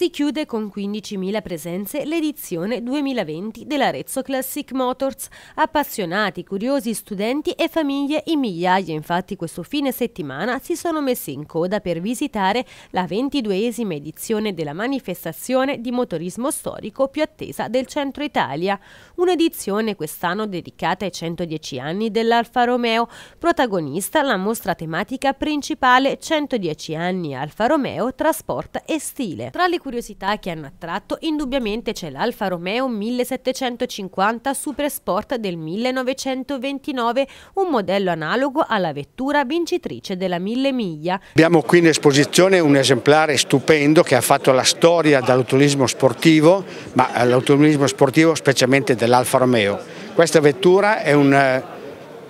Si chiude con 15.000 presenze l'edizione 2020 dell'Arezzo Classic Motors. Appassionati, curiosi, studenti e famiglie in migliaia infatti questo fine settimana si sono messi in coda per visitare la 22esima edizione della manifestazione di motorismo storico più attesa del centro Italia. Un'edizione quest'anno dedicata ai 110 anni dell'Alfa Romeo, protagonista la mostra tematica principale 110 anni Alfa Romeo, trasporto e stile. Tra le curiosità che hanno attratto indubbiamente c'è l'Alfa Romeo 1750 Supersport del 1929, un modello analogo alla vettura vincitrice della Mille Miglia. Abbiamo qui in esposizione un esemplare stupendo che ha fatto la storia dall'automobilismo sportivo, ma eh, l'automobilismo sportivo specialmente dell'Alfa Romeo. Questa vettura è un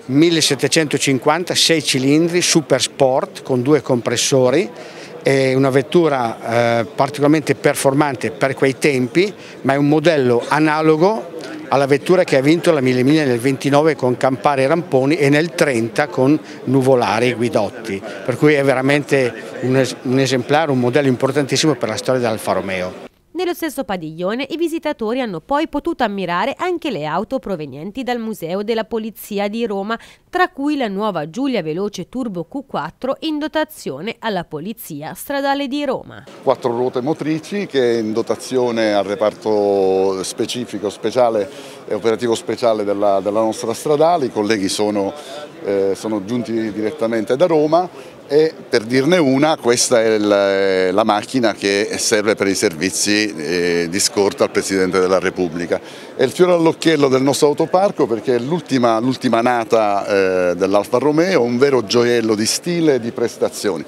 1750 eh, 6 cilindri Supersport con due compressori è una vettura eh, particolarmente performante per quei tempi, ma è un modello analogo alla vettura che ha vinto la 1000 Miglia nel 29 con Campari e Ramponi e nel 30 con Nuvolari e Guidotti, per cui è veramente un, es un esemplare, un modello importantissimo per la storia dell'Alfa Romeo. Nello stesso padiglione i visitatori hanno poi potuto ammirare anche le auto provenienti dal Museo della Polizia di Roma, tra cui la nuova Giulia Veloce Turbo Q4 in dotazione alla Polizia Stradale di Roma. Quattro ruote motrici che in dotazione al reparto specifico, speciale e operativo speciale della, della nostra stradale, i colleghi sono, eh, sono giunti direttamente da Roma e per dirne una questa è eh, la macchina che serve per i servizi di, eh, di, scorta al Presidente della Repubblica. È il fiore all'occhiello del nostro autoparco perché è l'ultima nata eh, dell'Alfa Romeo, un vero gioiello di stile e di prestazioni.